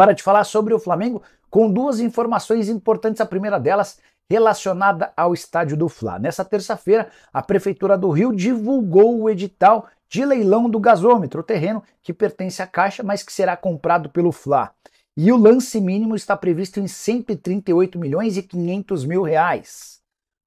Hora de falar sobre o Flamengo com duas informações importantes. A primeira delas relacionada ao estádio do Fla. Nessa terça-feira, a Prefeitura do Rio divulgou o edital de leilão do gasômetro, o terreno que pertence à Caixa, mas que será comprado pelo Fla. E o lance mínimo está previsto em 138 milhões e 500 mil reais.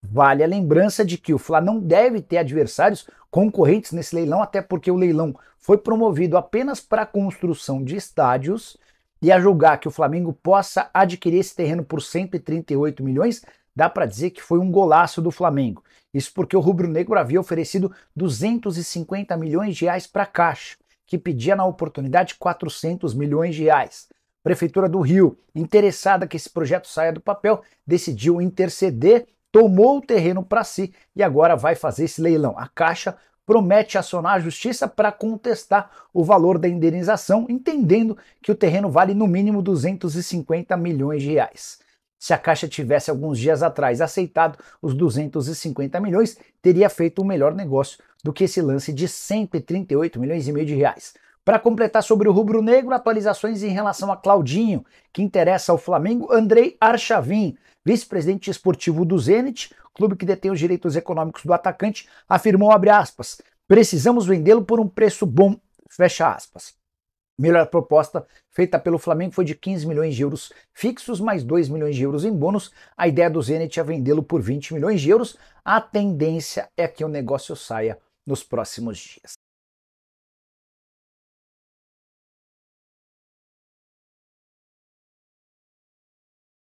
Vale a lembrança de que o Fla não deve ter adversários concorrentes nesse leilão, até porque o leilão foi promovido apenas para a construção de estádios e a julgar que o Flamengo possa adquirir esse terreno por 138 milhões, dá para dizer que foi um golaço do Flamengo. Isso porque o rubro-negro havia oferecido 250 milhões de reais para a Caixa, que pedia na oportunidade 400 milhões de reais. A Prefeitura do Rio, interessada que esse projeto saia do papel, decidiu interceder, tomou o terreno para si e agora vai fazer esse leilão. A Caixa promete acionar a justiça para contestar o valor da indenização, entendendo que o terreno vale no mínimo 250 milhões de reais. Se a Caixa tivesse alguns dias atrás aceitado os 250 milhões, teria feito um melhor negócio do que esse lance de 138 milhões e meio de reais. Para completar sobre o rubro-negro, atualizações em relação a Claudinho, que interessa ao Flamengo, Andrei Archavin, vice-presidente esportivo do Zenit, clube que detém os direitos econômicos do atacante, afirmou, aspas, precisamos vendê-lo por um preço bom, fecha aspas. Melhor proposta feita pelo Flamengo foi de 15 milhões de euros fixos, mais 2 milhões de euros em bônus. A ideia do Zenit é vendê-lo por 20 milhões de euros. A tendência é que o negócio saia nos próximos dias.